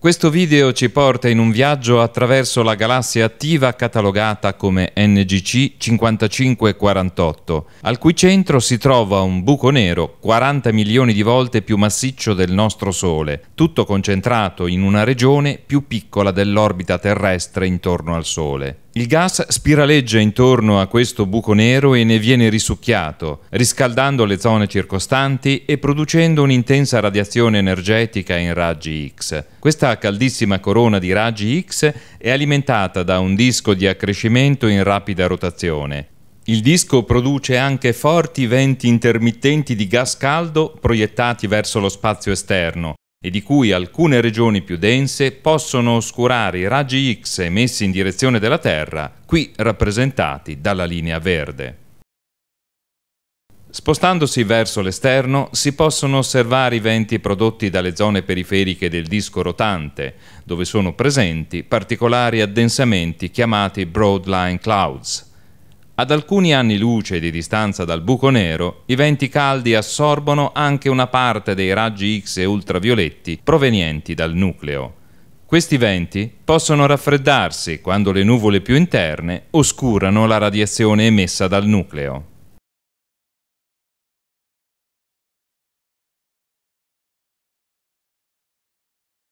Questo video ci porta in un viaggio attraverso la galassia attiva catalogata come NGC 5548, al cui centro si trova un buco nero 40 milioni di volte più massiccio del nostro Sole, tutto concentrato in una regione più piccola dell'orbita terrestre intorno al Sole. Il gas spiraleggia intorno a questo buco nero e ne viene risucchiato, riscaldando le zone circostanti e producendo un'intensa radiazione energetica in raggi X. Questa caldissima corona di raggi X è alimentata da un disco di accrescimento in rapida rotazione. Il disco produce anche forti venti intermittenti di gas caldo proiettati verso lo spazio esterno, e di cui alcune regioni più dense possono oscurare i raggi X emessi in direzione della Terra, qui rappresentati dalla linea verde. Spostandosi verso l'esterno si possono osservare i venti prodotti dalle zone periferiche del disco rotante, dove sono presenti particolari addensamenti chiamati broad line clouds, ad alcuni anni luce di distanza dal buco nero, i venti caldi assorbono anche una parte dei raggi X e ultravioletti provenienti dal nucleo. Questi venti possono raffreddarsi quando le nuvole più interne oscurano la radiazione emessa dal nucleo.